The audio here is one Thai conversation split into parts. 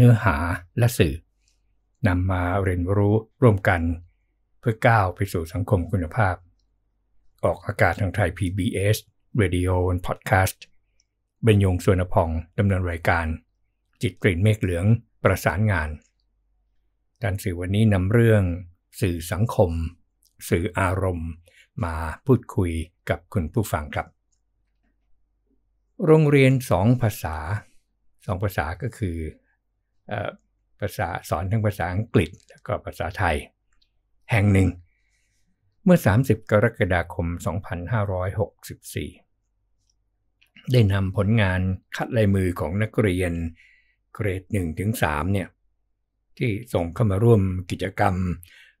เนื้อหาและสื่อนำมาเรียนรู้ร่วมกัน เพื่อก้าวไปสู่สังคมคุณภาพ ออกอากาศทางไทย PBS Radio and Podcast บรรยงสวนพองดำเนินรายการ จิตกลิ่นเมฆเหลืองประสานงานการสื่อวันนี้นำเรื่อง สื่อสังคม สื่ออารมณ์ มาพูดคุยกับคุณผู้ฟังครับ โรงเรียนสองภาษาสองภาษาก็คือภาษาสอนทั้งภาษาอังกฤษ แล้วก็ภาษาไทย แห่งหนึ่ง เมื่อ 30 กรกฎาคม 2564 ได้นำผลงานคัดลายมือของนักเรียนเกรด1ถึง3เนี่ยที่ส่งเข้ามาร่วมกิจกรรม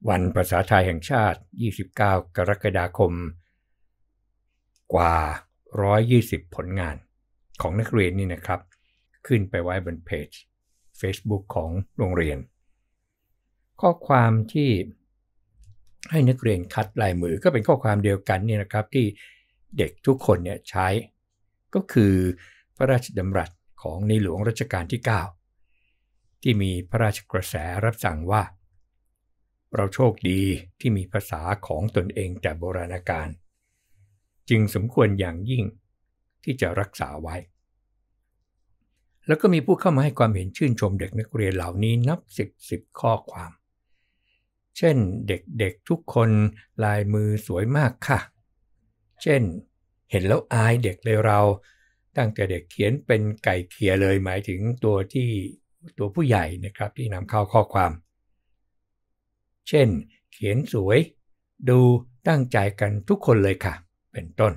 วันภาษาไทยแห่งชาติ 29 กรกฎาคม กว่า 120 ผลงานของนักเรียนนี่นะครับ ขึ้นไปไว้บนเพจ Facebook ของโรงเรียน ข้อความที่ให้นักเรียนคัดลายมือก็เป็นข้อความเดียวกันนี่นะครับที่เด็กทุกคนเนี่ยใช้ ก็คือพระราชดำรัสของในหลวงรัชกาลที่ 9 ที่มีพระราชกระแสรับสั่งว่า เราโชคดีที่มีภาษาของตนเองแต่โบราณกาลจึงสมควรอย่างยิ่งที่จะรักษาไว้แล้วก็มีผู้เข้ามาให้ความเห็นชื่นชมเด็กนักเรียนเหล่านี้นับ 10ิบข้อความ เช่นเด็กๆทุกคนลายมือสวยมากค่ะ เช่น เห็นแล้วอายเด็กเลยเรา ตั้งแต่เด็กเขียนเป็นไก่เขียเลยหมายถึงตัวที่ตัวผู้ใหญ่นะครับที่นำเข้าข้อความ เช่น เขียนสวย ดูตั้งใจกันทุกคนเลยค่ะ เป็นต้น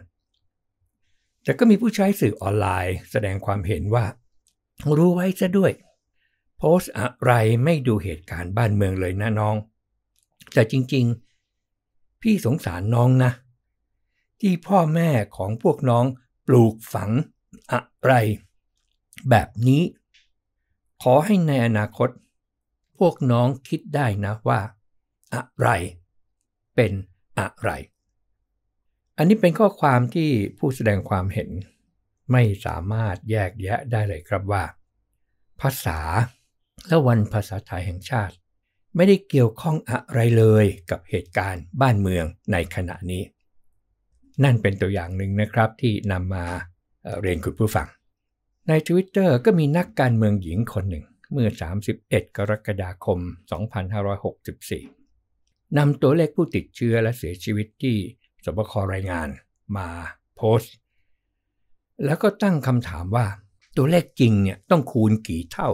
แต่ก็มีผู้ใช้สื่อออนไลน์ แสดงความเห็นว่ารู้ไว้ซะด้วย โพสอะไรไม่ดูเหตุการณ์บ้านเมืองเลยนะน้อง แต่จริงๆ พี่สงสารน้องนะ ที่พ่อแม่ของพวกน้องปลูกฝังอะไร แบบนี้ ขอให้ในอนาคตพวกน้องคิดได้นะว่า อะไร เป็นอะไร อันนี้เป็นข้อความที่ผู้แสดงความเห็นไม่สามารถแยกแยะได้เลยครับว่า ภาษา และวันภาษาไทยแห่งชาติ ไม่ได้เกี่ยวข้องอะไรเลยกับเหตุการณ์บ้านเมืองในขณะนี้ นั่นเป็นตัวอย่างหนึ่งนะครับที่นำมาเรียนคุณผู้ฟัง ใน Twitter ก็มีนักการเมืองหญิงคนหนึ่งเมื่อ 31 กรกฎาคม 2564นำตัวเลขผู้ติดเชื้อและเสียชีวิตที่สบครายงานมาโพสต์แล้วก็ตั้งคำถามว่า ตัวเลขจริงเนี่ยต้องคูณกี่เท่า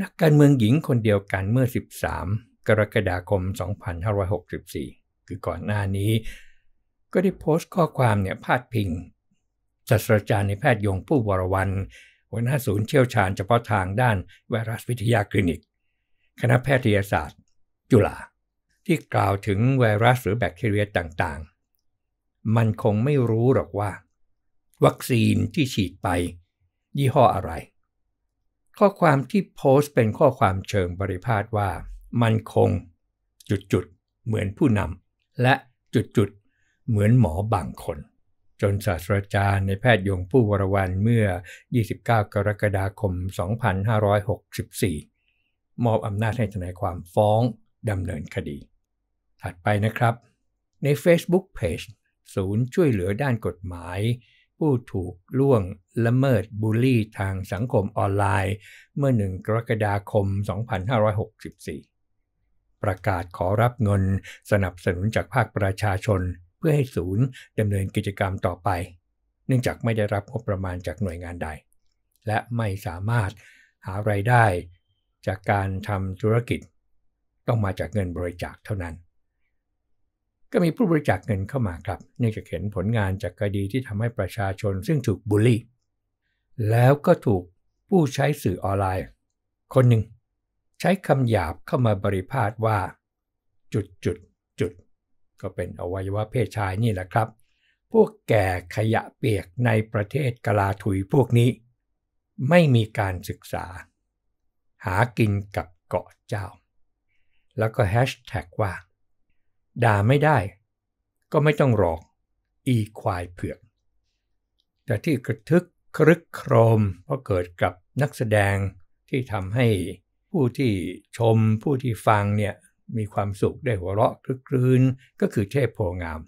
นักการเมืองหญิงคนเดียวกันเมื่อ 13 กรกฎาคม 2564คือก่อนหน้านี้ ก็ได้โพสต์ข้อความเนี่ยพาดพิงศาสตราจารย์ในแพทย์ยงผู้วรวันหัวหน้าศูนย์เชี่ยวชาญเฉพาะทางด้านไวรัสวิทยาคลินิกคณะแพทยศาสตร์ จุฬาที่กล่าวถึงไวรัสหรือแบคทีเรียต่างๆ มันคงไม่รู้หรอกว่าวัคซีนที่ฉีดไป ยี่ห้ออะไร ข้อความที่โพสต์เป็นข้อความเชิงบริพาทว่า มันคงจุดจุดเหมือนผู้นำและจุดจุดเหมือนหมอบางคน จนศาสตราจารย์ในแพทย์ยงผู้วรวันเมื่อ 29 กรกฎาคม 2564 มอบอำนาจให้ทนายความฟ้องดำเนินคดี ถัดไปนะครับ ใน Facebook Page ศูนย์ช่วยเหลือด้านกฎหมายผู้ถูกล่วงละเมิดบูลลี่ทางสังคมออนไลน์เมื่อ 1กรกฎาคม 2564 ประกาศขอรับเงินสนับสนุนจากภาคประชาชนเพื่อให้ศูนย์ดำเนินกิจกรรมต่อไป เนื่องจากไม่ได้รับงบประมาณจากหน่วยงานใด และไม่สามารถหาไรายได้จากการทำธุรกิจต้องมาจากเงินบริจาคเท่านั้นก็มีผู้บริจาคเงินเข้ามาครับเนื่องจากเห็นผลงานจากคดีที่ทำให้ประชาชน ซึ่งถูกบูลลี่ แล้วก็ถูกผู้ใช้สื่อออนไลน์ คนหนึ่ง ใช้คำหยาบเข้ามาบริพาทว่า จุดจุดจุด ก็เป็นอวัยวะเพศชายนี่แหละครับ พวกแก่ขยะเปียกในประเทศกลาถุยพวกนี้ ไม่มีการศึกษา หากินกับเกาะเจ้า แล้วก็แฮชแท็กว่าด่าไม่ได้ก็ไม่ต้องหลอก อีควายเผือก แต่ที่กระทึก ครึกโครมเพราะเกิดกับนักแสดงที่ทำให้ผู้ที่ชมผู้ที่ฟังเนี่ยมีความสุขได้หัวเราะคลึกคลื้นก็คือเทพโพงาม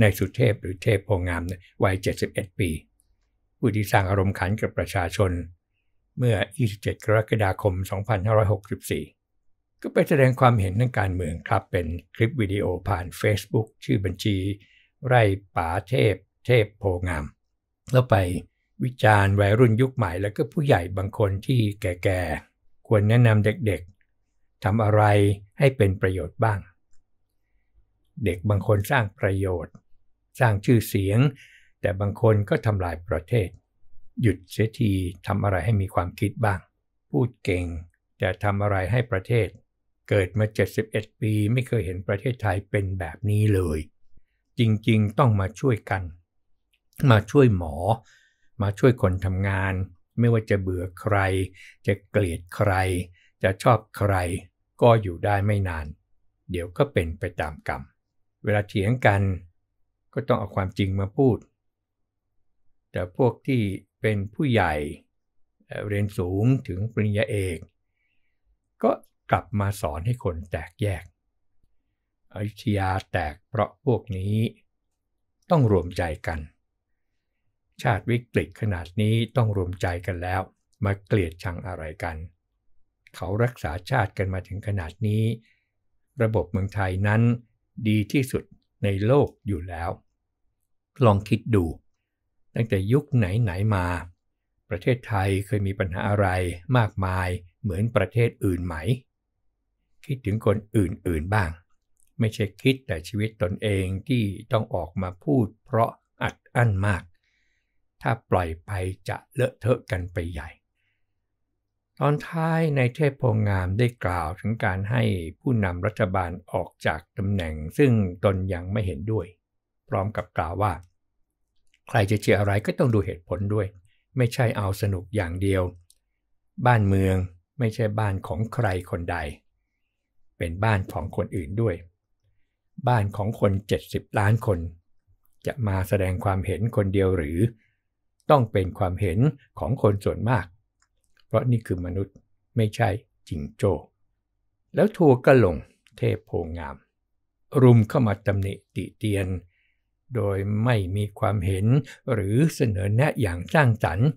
ในสุเทพหรือเทพโพงามวัย71ปี ผู้ที่สร้างอารมณ์ขันกับประชาชน เมื่อ27กรกฎาคม 2564ก็ไปแสดงความเห็นทางการเมืองครับ เป็นคลิปวิดีโอผ่าน Facebook ชื่อบัญชี ไร่ป่าเทพ เทพโพงาม แล้วไปวิจารณ์วัยรุ่นยุคใหม่ แล้วก็ผู้ใหญ่บางคนที่แก่ๆ ควรแนะนำเด็กๆทำอะไรให้เป็นประโยชน์บ้าง เด็กบางคนสร้างประโยชน์ สร้างชื่อเสียง แต่บางคนก็ทำลายประเทศ หยุดเสียทีทำอะไรให้มีความคิดบ้าง พูดเก่ง แต่ทำอะไรให้ประเทศเกิดมา 71 ปี ไม่เคยเห็นประเทศไทยเป็นแบบนี้เลย จริงๆ ต้องมาช่วยกัน มาช่วยหมอ มาช่วยคนทำงาน ไม่ว่าจะเบื่อใคร จะเกลียดใคร จะชอบใคร ก็อยู่ได้ไม่นาน เดี๋ยวก็เป็นไปตามกรรม เวลาเถียงกันก็ต้องเอาความจริงมาพูด แต่พวกที่เป็นผู้ใหญ่ เรียนสูงถึงปริญญาเอกก็กลับมาสอนให้คนแตกแยกอิทยาแตกเพราะพวกนี้ ต้องรวมใจกัน ชาติวิกฤตขนาดนี้ต้องรวมใจกันแล้ว มาเกลียดชังอะไรกัน เขารักษาชาติกันมาถึงขนาดนี้ ระบบเมืองไทยนั้นดีที่สุดในโลกอยู่แล้ว ลองคิดดู ตั้งแต่ยุคไหนไหนมา ประเทศไทยเคยมีปัญหาอะไรมากมายเหมือนประเทศอื่นไหมคิดถึงคนอื่นๆบ้าง ไม่ใช่คิดแต่ชีวิตตนเองที่ต้องออกมาพูดเพราะอัดอั้นมาก ถ้าปล่อยไป จะเลอะเทอะกันไปใหญ่ ตอนท้ายในเทพโพงามได้กล่าวถึงการให้ผู้นำรัฐบาลออกจากตำแหน่งซึ่งตนยังไม่เห็นด้วย พร้อมกับกล่าวว่า ใครจะเชื่ออะไรก็ต้องดูเหตุผลด้วย ไม่ใช่เอาสนุกอย่างเดียว บ้านเมืองไม่ใช่บ้านของใครคนใดเป็นบ้านของคนอื่นด้วย บ้านของคน 70 ล้านคน จะมาแสดงความเห็นคนเดียวหรือ ต้องเป็นความเห็นของคนส่วนมาก เพราะนี่คือมนุษย์ไม่ใช่จิงโจ้แล้วทัวก็ลงเทพโพงาม รุมเข้ามาตำหนิติเตียน โดยไม่มีความเห็นหรือเสนอแนะอย่างสร้างสรรค์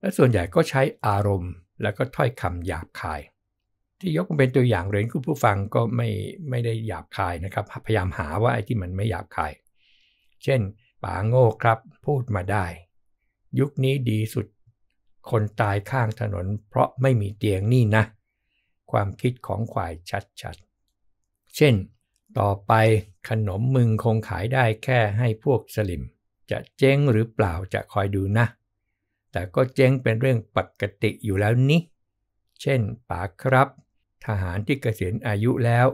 และส่วนใหญ่ก็ใช้อารมณ์ แล้วก็ถ้อยคำหยาบคายที่ยกมาเป็นตัวอย่างเรียนคุณผู้ฟังก็ไม่ไม่ได้หยาบคายนะครับพยายามหาว่าไอ้ที่มันไม่หยาบคาย เช่นป๋าโง่ครับพูดมาได้ ยุคนี้ดีสุด คนตายข้างถนน เพราะไม่มีเตียงนี่นะ ความคิดของขวายชัดๆเช่น ต่อไปขนมมึงคงขายได้แค่ให้พวกสลิม จะเจ๊งหรือเปล่าจะคอยดูนะ แต่ก็เจ๊งเป็นเรื่องปกติอยู่แล้วนี่เช่นป๋าครับทหารที่เกษียณอายุแล้ว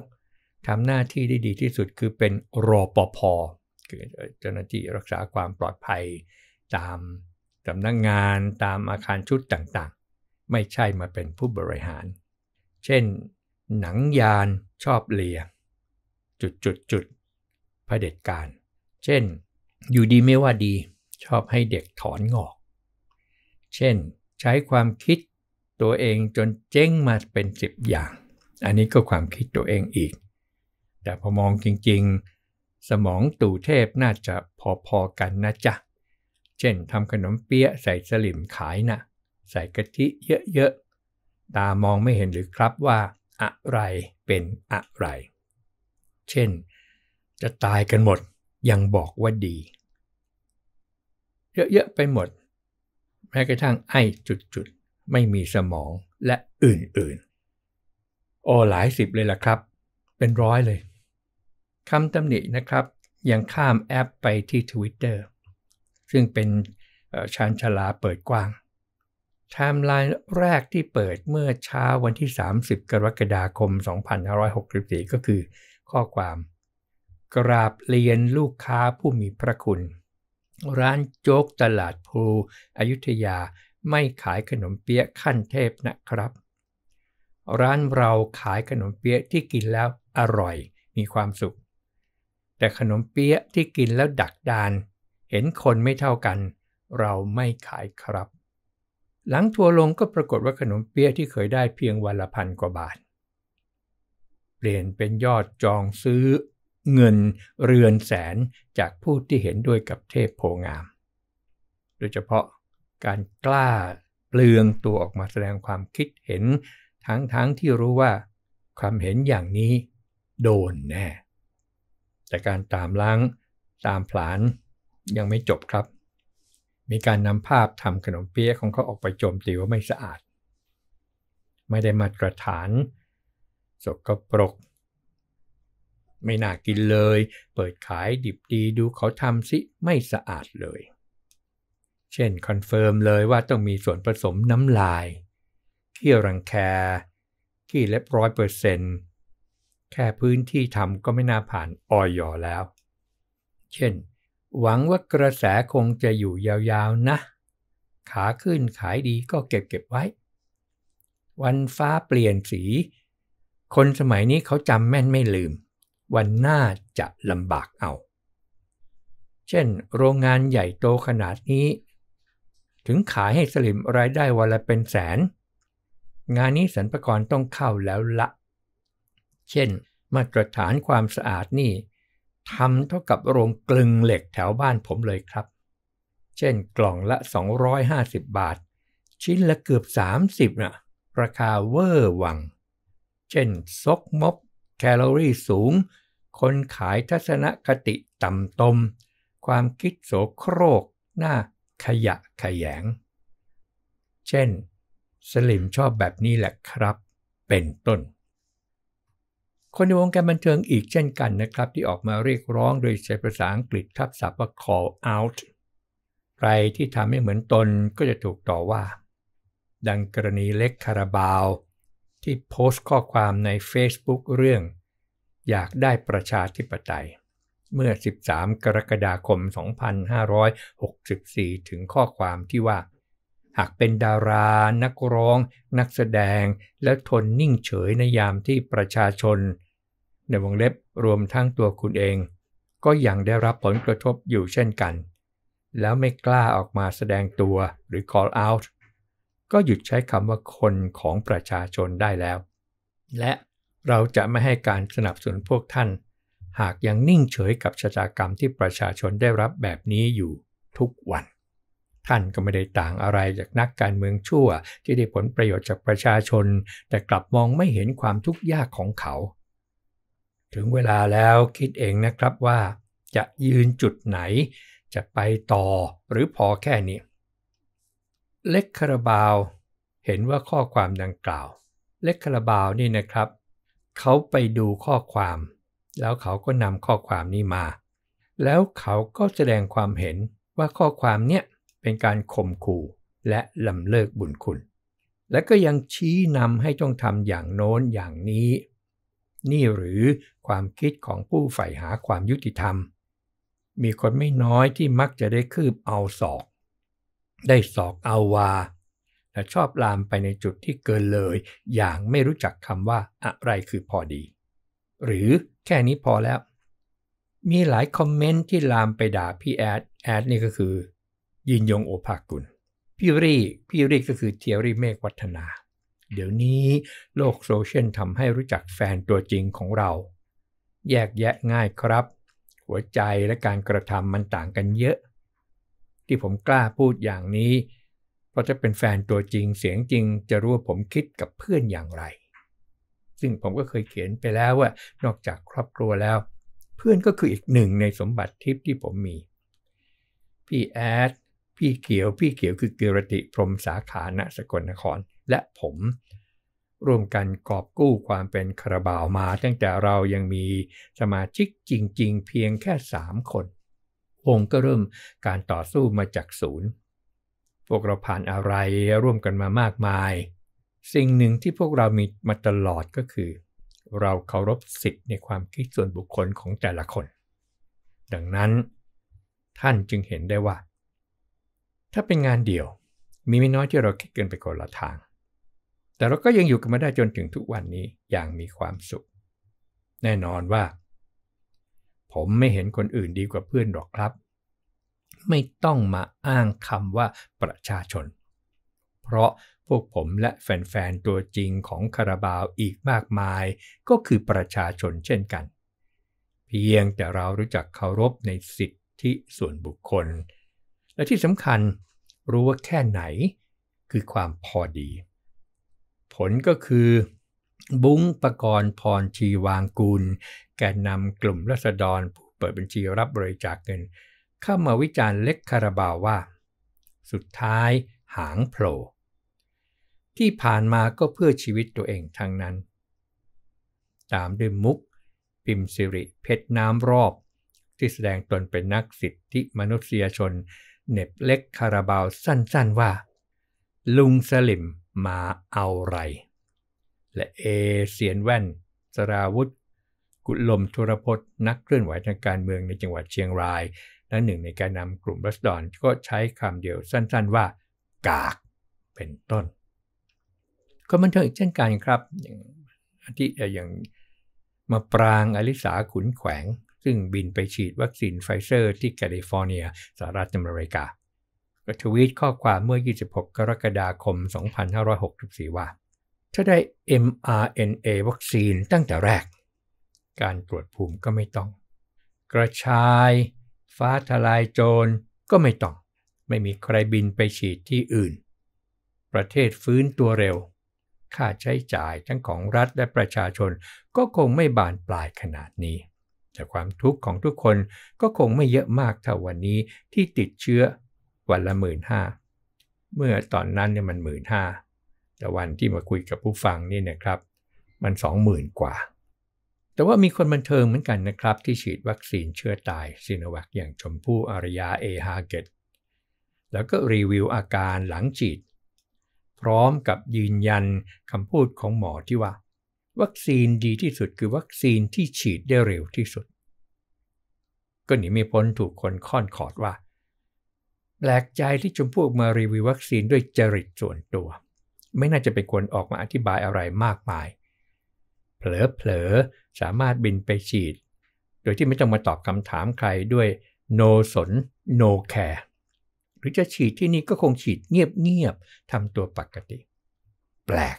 ทำหน้าที่ได้ดีที่สุดคือเป็นรอปภคือเจ้าหน้าที่รักษาความปลอดภัย ตามสำนักงงานตามอาคารชุดต่างๆ ไม่ใช่มาเป็นผู้บริหาร เช่น หนังยานชอบเลีย จุดจุดจุดเผด็จการ เช่น อยู่ดีไม่ว่าดี ชอบให้เด็กถอนงอก เช่น ใช้ความคิดตัวเองจนเจ๊งมาเป็นสิบอย่าง อันนี้ก็ความคิดตัวเองอีก แต่พอมองจริงๆ สมองตู่เทพน่าจะพอ ๆ กันนะจ๊ะ เช่น ทำขนมเปี๊ยะใส่สลิมขายนะ่ะ ใส่กะทิเยอะ ๆ ตามองไม่เห็นหรือครับว่า อะไรเป็นอะไร เช่น จะตายกันหมดยังบอกว่าดี เยอะๆไปหมด แม้กระทั่งไอ้จุดๆไม่มีสมองและอื่นๆโอหลายสิบเลยล่ะครับ เป็นร้อยเลย คำตำหนินะครับ ยังข้ามแอปไปที่ Twitter ซึ่งเป็นชานชลาเปิดกว้าง ไทม์ไลน์แรกที่เปิดเมื่อเช้าวันที่ 30 กรกฎาคม 2564 ก็คือข้อความ กราบเรียนลูกค้าผู้มีพระคุณ ร้านโจ๊กตลาดพลูอยุธยาไม่ขายขนมเปี๊ยะขั้นเทพนะครับ ร้านเราขายขนมเปี๊ยะที่กินแล้วอร่อยมีความสุข แต่ขนมเปี๊ยะที่กินแล้วดักดาน เห็นคนไม่เท่ากัน เราไม่ขายครับ หลังทัวลงก็ปรากฏว่าขนมเปี๊ยะที่เคยได้เพียงวันละพันกว่าบาท เปลี่ยนเป็นยอดจองซื้อ เงิน เรือนแสนจากผู้ที่เห็นด้วยกับเทพโพงาม โดยเฉพาะการกล้าเปลืองตัวออกมาแสดงความคิดเห็น ทั้งๆทที่รู้ว่าความเห็นอย่างนี้โดนแน่ แต่การตามล้างตามผลานยังไม่จบครับ มีการนำภาพทำขนมเปี๊ยะของเขาออกไปโจมตีว่าไม่สะอาด ไม่ได้มาตรฐานสกปรกไม่น่ากินเลย เปิดขายดิบดีดูเขาทำสิไม่สะอาดเลยเช่น คอนเฟิร์มเลยว่าต้องมีส่วนผสมน้ำลายที่รังแคที่เล็บร้อยเปอร์เซนแค่พื้นที่ทำก็ไม่น่าผ่านออยอแล้ว เช่น หวังว่ากระแสคงจะอยู่ยาวๆนะ ขาขึ้นขายดีก็เก็บเก็บไว้ วันฟ้าเปลี่ยนสี คนสมัยนี้เขาจำแม่นไม่ลืม วันหน้าจะลำบากเอา เช่น โรงงานใหญ่โตขนาดนี้ถึงขายให้สลิมรายได้วันละเป็นแสน งานนี้สรรพากรต้องเข้าแล้วละ เช่นมาตรฐานความสะอาดนี่ทำเท่ากับโรงกลึงเหล็กแถวบ้านผมเลยครับ เช่นกล่องละ 250 บาท ชิ้นละเกือบ 30นะ่ะราคาเวอร์วัง เช่น ซกมบแคลอรี่สูง คนขายทัศนคติต่ำตม ความคิดโสโครกหน้าขยะขยง เช่น สลิมชอบแบบนี้แหละครับเป็นต้น คนในวงการบันเทิงอีกเช่นกันนะครับ ที่ออกมาเรียกร้องโดยใช้ภาษาอังกฤษทับศัพท์ว่า call out ใครที่ทำให้เหมือนตนก็จะถูกต่อว่า ดังกรณีเล็กคาราบาว ที่โพสต์ข้อความใน Facebook เรื่อง อยากได้ประชาธิปไตยเมื่อ 13 กรกฎาคม 2564 ถึงข้อความที่ว่า หากเป็นดารา นักร้อง นักแสดง และทนนิ่งเฉยในยามที่ประชาชน ในวงเล็บรวมทั้งตัวคุณเอง ก็ยังได้รับผลกระทบอยู่เช่นกัน แล้วไม่กล้าออกมาแสดงตัวหรือ call out ก็หยุดใช้คำว่าคนของประชาชนได้แล้ว และเราจะไม่ให้การสนับสนุนพวกท่านหากยังนิ่งเฉยกับชะตากรรมที่ประชาชนได้รับแบบนี้อยู่ทุกวัน ท่านก็ไม่ได้ต่างอะไรจากนักการเมืองชั่วที่ได้ผลประโยชน์จากประชาชน แต่กลับมองไม่เห็นความทุกข์ยากของเขา ถึงเวลาแล้วคิดเองนะครับว่า จะยืนจุดไหน จะไปต่อหรือพอแค่นี้ เล็กคาราบาวเห็นว่าข้อความดังกล่าว เล็กคาราบาวนี่นะครับ เขาไปดูข้อความแล้วเขาก็นำข้อความนี้มา แล้วเขาก็แสดงความเห็นว่าข้อความเนี้ยเป็นการข่มขู่และลำเลิกบุญคุณ และก็ยังชี้นำให้ต้องทำอย่างโน้นอย่างนี้ นี่หรือความคิดของผู้ใฝ่หาความยุติธรรม มีคนไม่น้อยที่มักจะได้คืบเอาศอก ได้ศอกเอาวา และชอบลามไปในจุดที่เกินเลย อย่างไม่รู้จักคำว่าอะไรคือพอดี หรือแค่นี้พอแล้ว มีหลายคอมเมนต์ที่ลามไปด่าพี่แอด แอดนี่ก็คือ ยินยงโอภากุลพี่รี่พี่รี่ก็คือเทียรี่เมฆวัฒนา เดี๋ยวนี้โลกโซเชียลทำให้รู้จักแฟนตัวจริงของเรา แยกแยะง่ายครับ หัวใจและการกระทำมันต่างกันเยอะ ที่ผมกล้าพูดอย่างนี้เพราะจะเป็นแฟนตัวจริงเสียงจริงจะรู้ว่าผมคิดกับเพื่อนอย่างไรซึ่งผมก็เคยเขียนไปแล้วว่า นอกจากครอบครัวแล้ว เพื่อนก็คืออีกหนึ่งในสมบัติทิพย์ที่ผมมี พี่แอดพี่เขียวพี่เขียวคือเกียรติพรมสาขาณสกลนคร และผม ร่วมกันกอบกู้ความเป็นคาราบาวมาตั้งแต่เรายังมีสมาชิกจริงๆเพียงแค่ 3 คนวงก็เริ่มการต่อสู้มาจากศูนย์ พวกเราผ่านอะไรร่วมกันมามากมายสิ่งหนึ่งที่พวกเรามีมาตลอดก็คือ เราเคารพสิทธิ์ในความคิดส่วนบุคคลของแต่ละคน ดังนั้นท่านจึงเห็นได้ว่า ถ้าเป็นงานเดี่ยว มีไม่น้อยที่เราคิดเกินไปคนละทาง แต่เราก็ยังอยู่กันมาได้จนถึงทุกวันนี้อย่างมีความสุข แน่นอนว่า ผมไม่เห็นคนอื่นดีกว่าเพื่อนหรอกครับ ไม่ต้องมาอ้างคำว่าประชาชนเพราะพวกผมและแฟนๆ ตัวจริงของคาราบาวอีกมากมาย ก็คือประชาชนเช่นกัน เพียงแต่เรารู้จักเคารพในสิทธิส่วนบุคคล และที่สำคัญรู้ว่าแค่ไหน คือความพอดี ผลก็คือ บุ้งประกรณ์พรชีวางกูล แกนนำกลุ่มรัษฎรผู้เปิดบัญชีรับบริจาคเงิน เข้ามาวิจารณ์เล็กคาราบาวว่า สุดท้ายหางโผล่ที่ผ่านมาก็เพื่อชีวิตตัวเองทั้งนั้น ตามด้วยมุกปิมสิริ เพชรน้ำรอบ ที่แสดงตนเป็นนักสิทธิมนุษยชน เน็บเล็กคาราบาวสั้นๆว่า ลุงสลิมมาเอาไร และเอเสียนแว่นสราวุธ กุลมทุรพจน์นักเคลื่อนไหวทางการเมืองในจังหวัดเชียงราย และหนึ่งในการนำกลุ่มรัศดรก็ใช้คำเดียวสั้นๆว่า กากเป็นต้นคนบันเทิงอีกเช่นกันครับอย่างที่อย่างมาปรางอลิสาขุนแขวง ซึ่งบินไปฉีดวัคซีนไฟเซอร์ ที่แคลิฟอร์เนียสหรัฐอเมริกาก็ทวีตข้อความเมื่อ 26 กรกฎาคม 2564ว่า ถ้าได้ mRNA วัคซีนตั้งแต่แรก การตรวจภูมิก็ไม่ต้อง กระชายฟ้าทลายโจรก็ไม่ต้อง ไม่มีใครบินไปฉีดที่อื่น ประเทศฟื้นตัวเร็วค่าใช้จ่ายทั้งของรัฐและประชาชนก็คงไม่บานปลายขนาดนี้ แต่ความทุกข์ของทุกคนก็คงไม่เยอะมากเท่าวันนี้ที่ติดเชื้อวันละหมื่นห้าเมื่อตอนนั้นเนี่ยมันหมื่นห้าแต่วันที่มาคุยกับผู้ฟังนี่นะครับ มันสองหมื่นกว่า แต่ว่ามีคนบันเทิงเหมือนกันนะครับ ที่ฉีดวัคซีนเชื้อตายซีโนวัคอย่างชมพู่อารยาเอฮาเกตแล้วก็รีวิวอาการหลังฉีดพร้อมกับยืนยันคำพูดของหมอที่ว่า วัคซีนดีที่สุดคือวัคซีนที่ฉีดได้เร็วที่สุด ก็หนีไม่พ้นถูกคนค่อนขอดว่าแปลกใจที่ชมพวกมารีวิววัคซีนด้วยจริตส่วนตัว ไม่น่าจะเป็นคนออกมาอธิบายอะไรมากมาย เผลอๆสามารถบินไปฉีด โดยที่ไม่ต้องมาตอบคำถามใครด้วย no สน no care รือจะฉีดที่นี่ ก็คงฉีดเงียบๆ ทำตัวปกติ แปลก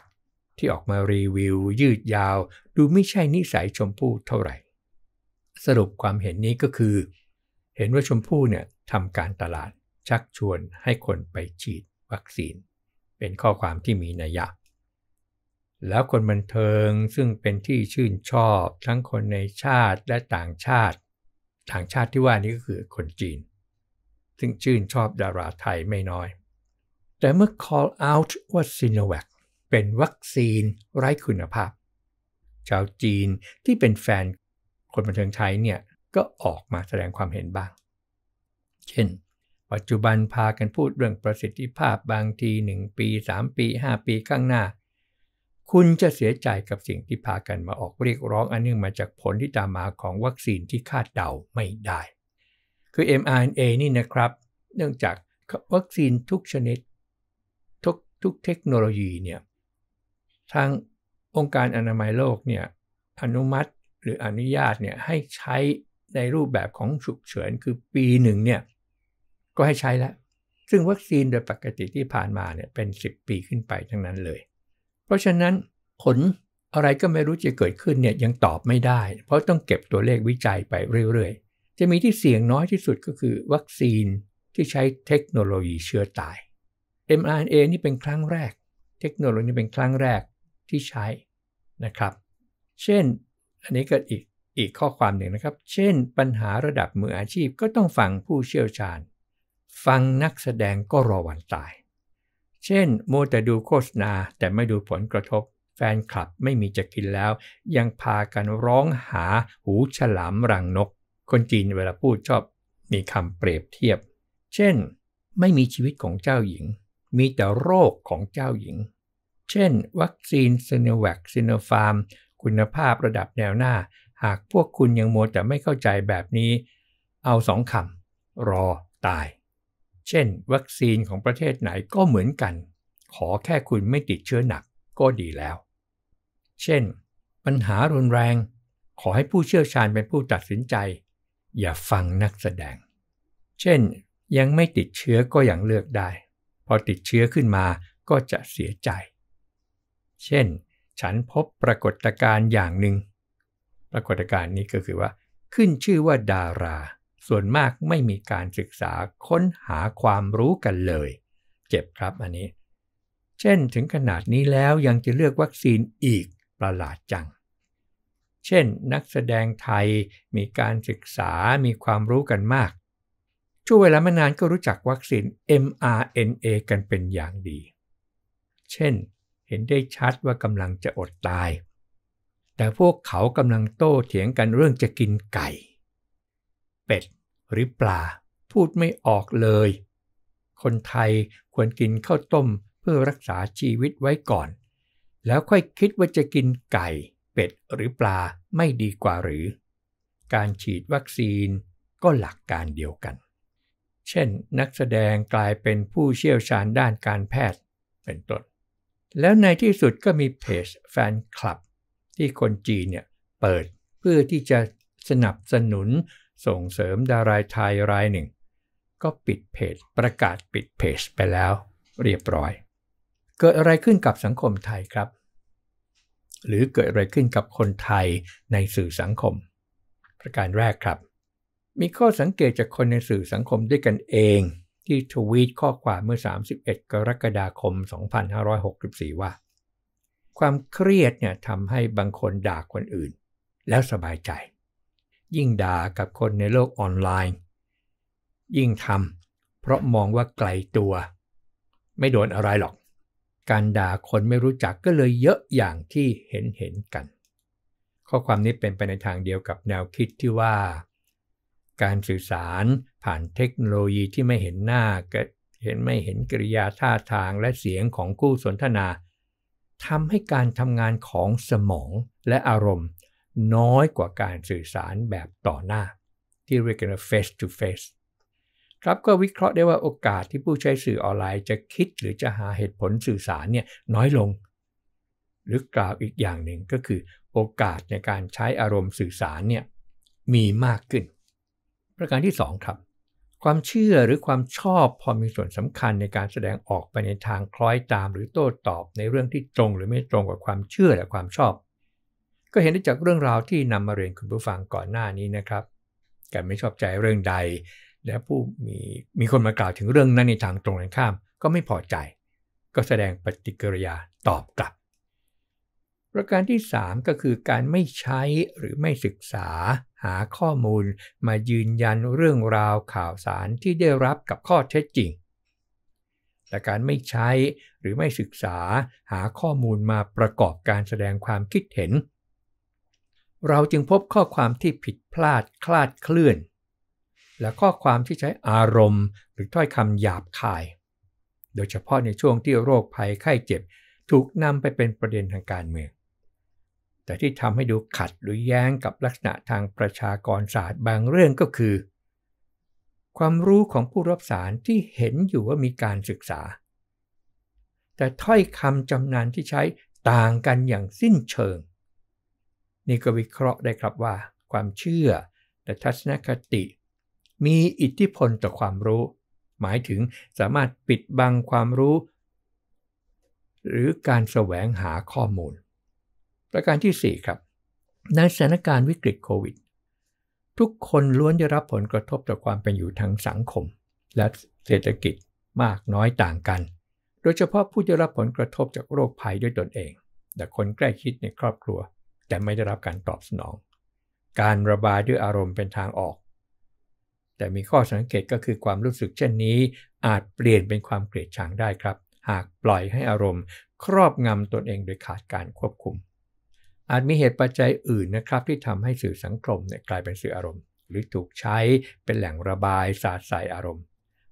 ที่ออกมารีวิว ยืดยาว ดูไม่ใช่นิสัยชมพู่เท่าไหร่ สรุปความเห็นนี้ก็คือ เห็นว่าชมพู่เนี่ยทำการตลาดชักชวนให้คนไปฉีดวัคซีน เป็นข้อความที่มีนัยยะ แล้วคนบันเทิงซึ่งเป็นที่ชื่นชอบทั้งคนในชาติและต่างชาติต่างชาติที่ว่านี้ก็คือคนจีนซึ่งชื่นชอบดาราไทยไม่น้อย แต่เมื่อ call out ว่าซ i โนแวคเป็นวัคซีนไร้คุณภาพ ชาวจีนที่เป็นแฟนคนบันเทิงไทยเนี่ย ก็ออกมาแสดงความเห็นบ้าง เช่น ปัจจุบันพากันพูดเรื่องประสิทธิภาพบางที 1 ปี 3 ปี 5 ปีข้างหน้า คุณจะเสียใจกับสิ่งที่พากันมาออกเรียกร้องอันเนื่องมาจากผลที่ตามมาของวัคซีนที่คาดเดาไม่ได้คือ mRNA นี่นะครับ เนื่องจากวัคซีนทุกชนิด ทุกทุกเทคโนโลยีเนี่ย ทางองค์การอนามัยโลกเนี่ยอนุมัติหรืออนุญาตเนี่ยให้ใช้ในรูปแบบของฉุกเฉิน คือปีหนึ่งเนี่ยก็ให้ใช้แล้ว ซึ่งวัคซีนโดยปกติที่ผ่านมาเนี่ยเป็น 10 ปีขึ้นไปทั้งนั้นเลย เพราะฉะนั้นผลอะไรก็ไม่รู้จะเกิดขึ้นเนี่ยยังตอบไม่ได้ เพราะต้องเก็บตัวเลขวิจัยไปเรื่อยจะมีที่เสี่ยงน้อยที่สุดก็คือวัคซีนที่ใช้เทคโนโลยีเชื้อตาย mRNA นี่เป็นครั้งแรก เทคโนโลยีเป็นครั้งแรกที่ใช้นะครับ เช่นอันนี้ก็อีกอีกข้อความหนึ่งนะครับ เช่นปัญหาระดับมืออาชีพก็ต้องฟังผู้เชี่ยวชาญ ฟังนักแสดงก็รอวันตาย เช่นโมแต่ดูโฆษณาแต่ไม่ดูผลกระทบ แฟนคลับไม่มีจะกินแล้ว ยังพากันร้องหาหูฉลามรังนกคนจีนเวลาพูดชอบ มีคำเปรียบเทียบ เช่นไม่มีชีวิตของเจ้าหญิง มีแต่โรคของเจ้าหญิง เช่น วัคซีนซิโนแวคซิโนฟาร์มคุณภาพระดับแนวหน้า หากพวกคุณยังโมแต่ไม่เข้าใจแบบนี้ เอาสองคำ รอตาย เช่น วัคซีนของประเทศไหนก็เหมือนกัน ขอแค่คุณไม่ติดเชื้อหนักก็ดีแล้ว เช่น ปัญหารุนแรงขอให้ผู้เชี่ยวชาญเป็นผู้ตัดสินใจอย่าฟังนักแสดง เช่น ยังไม่ติดเชื้อก็ยังเลือกได้ พอติดเชื้อขึ้นมาก็จะเสียใจ เช่น ฉันพบปรากฏการณ์อย่างหนึ่ง ปรากฏการณ์นี้ก็คือว่า ขึ้นชื่อว่าดารา ส่วนมากไม่มีการศึกษาค้นหาความรู้กันเลย เจ็บครับอันนี้ เช่น ถึงขนาดนี้แล้วยังจะเลือกวัคซีนอีกประหลาดจังเช่นนักแสดงไทยมีการศึกษา มีความรู้กันมาก ช่วงเวลาไม่นานก็รู้จักวัคซีน mRNA กันเป็นอย่างดี เช่น เห็นได้ชัดว่ากำลังจะอดตาย แต่พวกเขากำลังโต้เถียงกันเรื่องจะกินไก่ เป็ด หรือปลาพูดไม่ออกเลย คนไทยควรกินข้าวต้มเพื่อรักษาชีวิตไว้ก่อน แล้วค่อยคิดว่าจะกินไก่เป็ดหรือปลาไม่ดีกว่าหรือ การฉีดวัคซีนก็หลักการเดียวกัน เช่นนักแสดงกลายเป็นผู้เชี่ยวชาญด้านการแพทย์เป็นต้นแล้วในที่สุดก็มีเพจแฟนคลับที่คนจีนเนี่ยเปิดเพื่อที่จะสนับสนุนส่งเสริมดาราไทยรายหนึ่ง ก็ปิดเพจประกาศปิดเพจไปแล้ว เรียบร้อยเกิดอะไรขึ้นกับสังคมไทยครับหรือเกิดอะไรขึ้นกับคนไทยในสื่อสังคม ประการแรกครับ มีข้อสังเกตจากคนในสื่อสังคมด้วยกันเอง ที่ทวีตข้อความเมื่อ 31 กรกฎาคม 2564 ว่า ความเครียดเนี่ยทำให้บางคนด่าคนอื่น แล้วสบายใจ ยิ่งด่ากับคนในโลกออนไลน์ ยิ่งทำเพราะมองว่าไกลตัว ไม่โดนอะไรหรอกการด่าคนไม่รู้จักก็เลยเยอะอย่างที่เห็นเห็นกัน ข้อความนี้เป็นไปในทางเดียวกับแนวคิดที่ว่า การสื่อสารผ่านเทคโนโลยีที่ไม่เห็นหน้าเห็นไม่เห็นกริยาท่าทางและเสียงของคู่สนทนาทำให้การทำงานของสมองและอารมณ์ น้อยกว่าการสื่อสารแบบต่อหน้า ที่เรียกกันว่า face to face ครับก็วิเคราะห์ได้ว่าโอกาสที่ผู้ใช้สื่อออนไลน์จะคิดหรือจะหาเหตุผลสื่อสารเนี่ยน้อยลง หรือกล่าวอีกอย่างหนึ่งก็คือโอกาสในการใช้อารมณ์สื่อสารเนี่ยมีมากขึ้น ประการที่ 2 ครับ ความเชื่อหรือความชอบพอมีส่วนสำคัญในการแสดงออกไปในทางคล้อยตามหรือโต้ตอบในเรื่องที่ตรงหรือไม่ตรงกับความเชื่อและความชอบ ก็เห็นได้จากเรื่องราวที่นำมาเรียนคุณผู้ฟังก่อนหน้านี้นะครับการไม่ชอบใจเรื่องใดและผู้มีมีคนมากล่าวถึงเรื่องนั้นในทางตรงกันข้ามก็ไม่พอใจ ก็แสดงปฏิกิริยาตอบกลับ ประการที่ 3 ก็คือการไม่ใช้หรือไม่ศึกษา หาข้อมูลมายืนยันเรื่องราวข่าวสารที่ได้รับกับข้อเท็จจริง แต่การไม่ใช้หรือไม่ศึกษาหาข้อมูลมาประกอบการแสดงความคิดเห็น เราจึงพบข้อความที่ผิดพลาดคลาดเคลื่อนและข้อความที่ใช้อารมณ์หรือถ้อยคำหยาบคาย โดยเฉพาะในช่วงที่โรคภัยไข้เจ็บ ถูกนำไปเป็นประเด็นทางการเมือง แต่ที่ทำให้ดูขัดหรือแย้งกับลักษณะทางประชากรศาสตร์บางเรื่องก็คือ ความรู้ของผู้รับสารที่เห็นอยู่ว่ามีการศึกษา แต่ถ้อยคำจำนานที่ใช้ต่างกันอย่างสิ้นเชิงนี่ก็วิเคราะห์ได้ครับว่า ความเชื่อและทัศนคติมีอิทธิพลต่อความรู้ หมายถึงสามารถปิดบังความรู้ หรือการแสวงหาข้อมูล ประการที่ 4 ครับ ในสถานการณ์วิกฤตโควิด ทุกคนล้วนจะรับผลกระทบต่อความเป็นอยู่ทางสังคม และเศรษฐกิจมากน้อยต่างกัน โดยเฉพาะผู้ที่รับผลกระทบจากโรคภัยด้วยตนเอง แต่คนใกล้ชิดในครอบครัวแต่ไม่ได้รับการตอบสนอง การระบายด้วยอารมณ์เป็นทางออกแต่มีข้อสังเกตก็คือความรู้สึกเช่นนี้ อาจเปลี่ยนเป็นความเกลียดชังได้ครับ หากปล่อยให้อารมณ์ครอบงำตนเองโดยขาดการควบคุม อาจมีเหตุปัจจัยอื่นนะครับที่ทำให้สื่อสังคมเนี่ยกลายเป็นสื่ออารมณ์ หรือถูกใช้เป็นแหล่งระบาย สาดใส่อารมณ์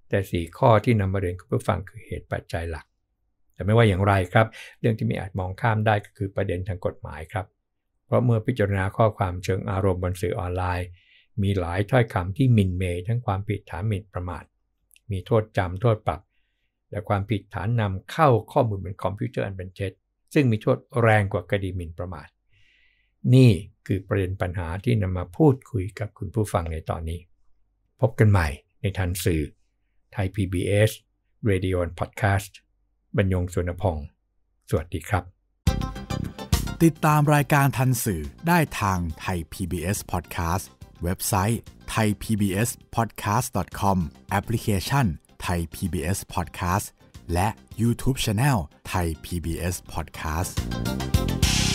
แต่ 4 ข้อที่นำมาเรียนคุณผู้ฟังคือเหตุปัจจัยหลัก แต่ไม่ว่าอย่างไรครับเรื่องที่มีอาจมองข้ามได้ก็คือประเด็นทางกฎหมายครับเพราะเมื่อพิจารณาข้อความเชิงอารมณ์บนสื่อออนไลน์มีหลายถ้อยคำที่มินเมย์ทั้งความผิดฐานหมิ่นประมาท มีโทษจำโทษปรับ และความผิดฐานนำเข้าข้อมูลบนคอมพิวเตอร์อันเป็นเท็จซึ่งมีโทษแรงกว่าคดีหมิ่นประมาท นี่คือประเด็นปัญหาที่นำมาพูดคุยกับคุณผู้ฟังในตอนนี้ พบกันใหม่ในทันสื่อ ไทย PBS Radio and Podcast บรรยงสุนพศ์สวัสดีครับ ติดตามรายการทันสื่อได้ทางไทย PBS Podcast เว็บไซต์ thaipbspodcast.com แอปพลิเคชัน Thai PBS Podcast และ YouTube Channel Thai PBS Podcast